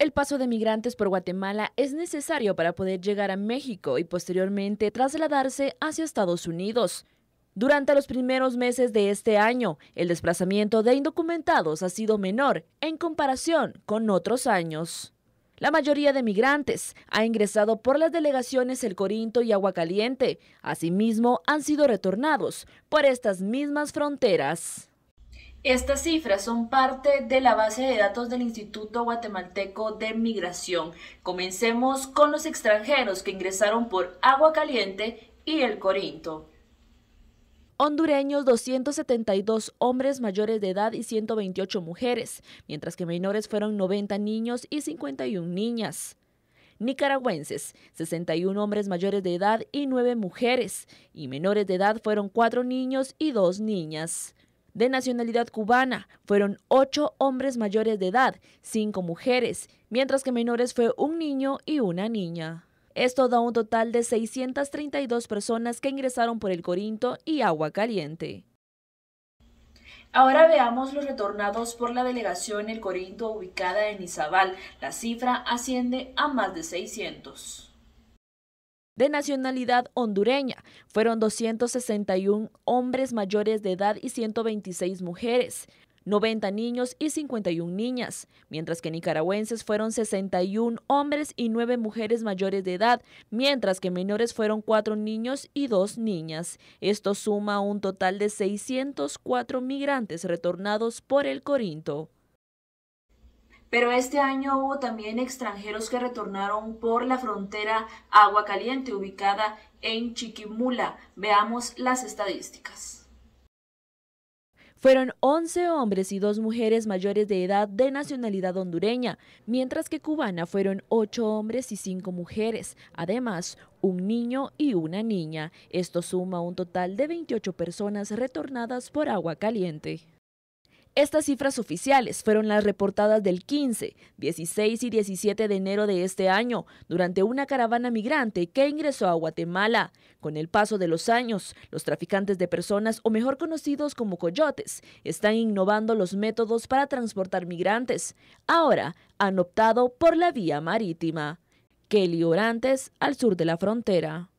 El paso de migrantes por Guatemala es necesario para poder llegar a México y posteriormente trasladarse hacia Estados Unidos. Durante los primeros meses de este año, el desplazamiento de indocumentados ha sido menor en comparación con otros años. La mayoría de migrantes ha ingresado por las delegaciones El Corinto y Aguacaliente. Asimismo, han sido retornados por estas mismas fronteras. Estas cifras son parte de la base de datos del Instituto Guatemalteco de Migración. Comencemos con los extranjeros que ingresaron por Agua Caliente y El Corinto hondureños, 272 hombres mayores de edad y 128 mujeres, mientras que menores fueron 90 niños y 51 niñas. Nicaragüenses, 61 hombres mayores de edad y 9 mujeres, y menores de edad fueron 4 niños y 2 niñas de nacionalidad cubana. Fueron ocho hombres mayores de edad, cinco mujeres, mientras que menores fue un niño y una niña. Esto da un total de 632 personas que ingresaron por el Corinto y Agua Caliente. Ahora veamos los retornados por la delegación El Corinto ubicada en Izabal. La cifra asciende a más de 600 de nacionalidad hondureña. Fueron 261 hombres mayores de edad y 126 mujeres. 90 niños y 51 niñas, mientras que nicaragüenses fueron 61 hombres y 9 mujeres mayores de edad, mientras que menores fueron 4 niños y 2 niñas. Esto suma un total de 604 migrantes retornados por el Corinto. Pero este año hubo también extranjeros que retornaron por la frontera Agua Caliente ubicada en Chiquimula. Veamos las estadísticas. Fueron 11 hombres y 2 mujeres mayores de edad de nacionalidad hondureña, mientras que cubana fueron 8 hombres y 5 mujeres, además un niño y una niña. Esto suma un total de 28 personas retornadas por agua caliente. Estas cifras oficiales fueron las reportadas del 15, 16 y 17 de enero de este año durante una caravana migrante que ingresó a Guatemala. Con el paso de los años, los traficantes de personas, o mejor conocidos como coyotes, están innovando los métodos para transportar migrantes. Ahora han optado por la vía marítima. Kelly Orantes, al sur de la frontera.